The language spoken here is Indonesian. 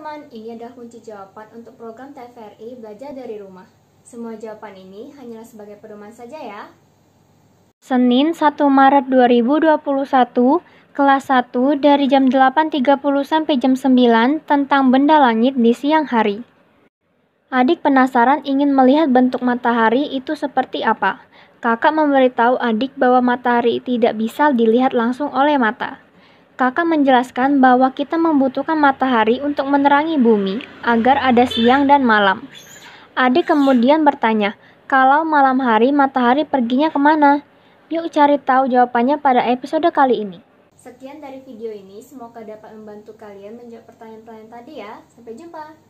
teman-teman, ini adalah kunci jawaban untuk program TVRI Belajar dari Rumah. Semua jawaban ini hanyalah sebagai pedoman saja ya. Senin 1 Maret 2021, kelas 1 dari jam 8.30 sampai jam 9 tentang benda langit di siang hari. Adik penasaran ingin melihat bentuk matahari itu seperti apa. Kakak memberitahu adik bahwa matahari tidak bisa dilihat langsung oleh mata. Kakak menjelaskan bahwa kita membutuhkan matahari untuk menerangi bumi agar ada siang dan malam. Adik kemudian bertanya, kalau malam hari matahari perginya kemana? Yuk cari tahu jawabannya pada episode kali ini. Sekian dari video ini, semoga dapat membantu kalian menjawab pertanyaan-pertanyaan tadi ya. Sampai jumpa!